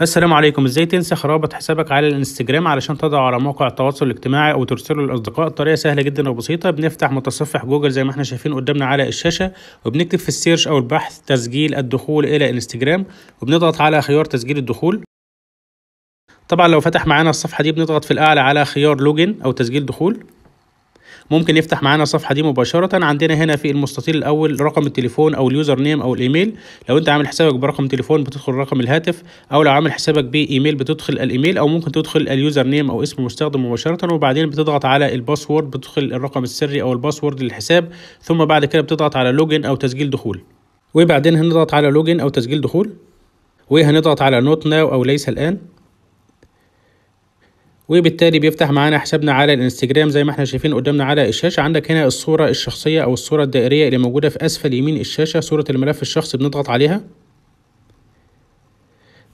السلام عليكم ازاي تنسخ رابط حسابك على الانستجرام علشان تضعه على موقع التواصل الاجتماعي او ترسله للاصدقاء الطريقه سهله جدا وبسيطه بنفتح متصفح جوجل زي ما احنا شايفين قدامنا على الشاشه وبنكتب في السيرش او البحث تسجيل الدخول الى انستجرام وبنضغط على خيار تسجيل الدخول طبعا لو فتح معانا الصفحه دي بنضغط في الاعلى على خيار لوجن او تسجيل دخول ممكن يفتح معانا الصفحه دي مباشره عندنا هنا في المستطيل الاول رقم التليفون او اليوزر نيم او الايميل لو انت عامل حسابك برقم تليفون بتدخل رقم الهاتف او لو عامل حسابك بايميل بتدخل الايميل او ممكن تدخل اليوزر نيم او اسم المستخدم مباشره وبعدين بتضغط على الباسورد بتدخل الرقم السري او الباسورد للحساب ثم بعد كده بتضغط على لوجن او تسجيل دخول وبعدين هنضغط على لوجن او تسجيل دخول وهنضغط على نوت ناو او ليس الان وبالتالي بيفتح معانا حسابنا على الانستجرام زي ما احنا شايفين قدامنا على الشاشه عندك هنا الصوره الشخصيه او الصوره الدائريه اللي موجوده في اسفل يمين الشاشه صوره الملف الشخصي بنضغط عليها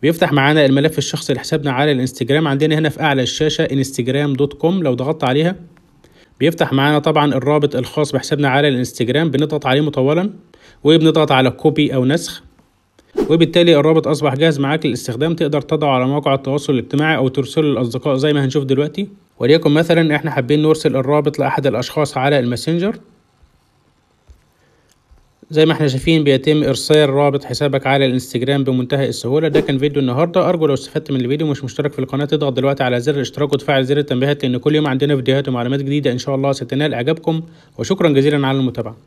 بيفتح معانا الملف الشخصي لحسابنا على الانستجرام عندنا هنا في اعلى الشاشه انستجرام دوت كوم لو ضغطت عليها بيفتح معانا طبعا الرابط الخاص بحسابنا على الانستجرام بنضغط عليه مطولا وبنضغط على كوبي او نسخ وبالتالي الرابط اصبح جاهز معاك للاستخدام تقدر تضعه على موقع التواصل الاجتماعي او ترسله للاصدقاء زي ما هنشوف دلوقتي وليكن مثلا احنا حابين نرسل الرابط لاحد الاشخاص على الماسنجر زي ما احنا شايفين بيتم ارسال رابط حسابك على الانستجرام بمنتهى السهوله ده كان فيديو النهارده ارجو لو استفدت من الفيديو مش مشترك في القناه تضغط دلوقتي على زر الاشتراك وتفعل زر التنبيهات لان كل يوم عندنا فيديوهات ومعلومات جديده ان شاء الله ستنال اعجابكم وشكرا جزيلا على المتابعه